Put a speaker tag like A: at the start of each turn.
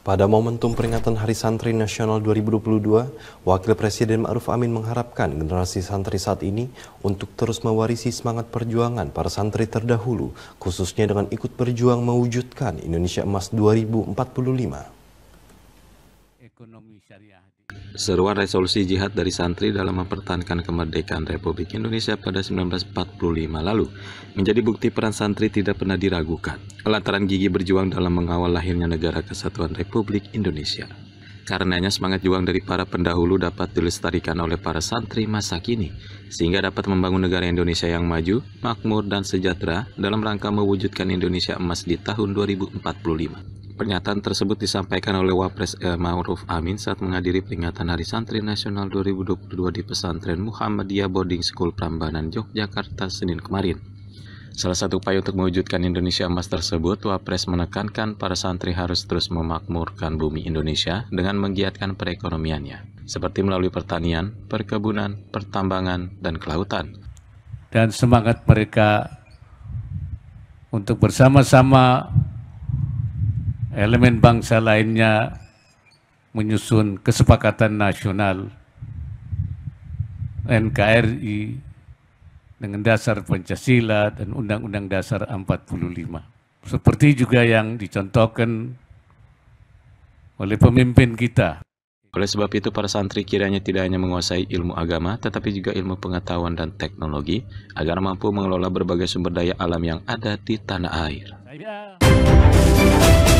A: Pada momentum peringatan Hari Santri Nasional 2022, Wakil Presiden Ma'ruf Amin mengharapkan generasi santri saat ini untuk terus mewarisi semangat perjuangan para santri terdahulu, khususnya dengan ikut berjuang mewujudkan Indonesia Emas 2045
B: ekonomi syariah. Seruan resolusi jihad dari santri dalam mempertahankan kemerdekaan Republik Indonesia pada 1945 lalu menjadi bukti peran santri tidak pernah diragukan lantaran gigi berjuang dalam mengawal lahirnya negara kesatuan Republik Indonesia. Karenanya semangat juang dari para pendahulu dapat dilestarikan oleh para santri masa kini, sehingga dapat membangun negara Indonesia yang maju, makmur, dan sejahtera dalam rangka mewujudkan Indonesia emas di tahun 2045. Pernyataan tersebut disampaikan oleh Wapres eh, Ma'ruf Amin saat menghadiri peringatan Hari Santri Nasional 2022 di pesantren Muhammadiyah Boarding School Prambanan, Yogyakarta, Senin kemarin. Salah satu upaya untuk mewujudkan Indonesia emas tersebut, Wapres menekankan para santri harus terus memakmurkan bumi Indonesia dengan menggiatkan perekonomiannya, seperti melalui pertanian, perkebunan, pertambangan, dan kelautan.
C: Dan semangat mereka untuk bersama-sama elemen bangsa lainnya menyusun kesepakatan nasional NKRI dengan dasar Pancasila dan Undang-Undang Dasar 45. Seperti juga yang dicontohkan oleh pemimpin kita.
B: Oleh sebab itu, para santri kiranya tidak hanya menguasai ilmu agama, tetapi juga ilmu pengetahuan dan teknologi, agar mampu mengelola berbagai sumber daya alam yang ada di tanah air. Saya...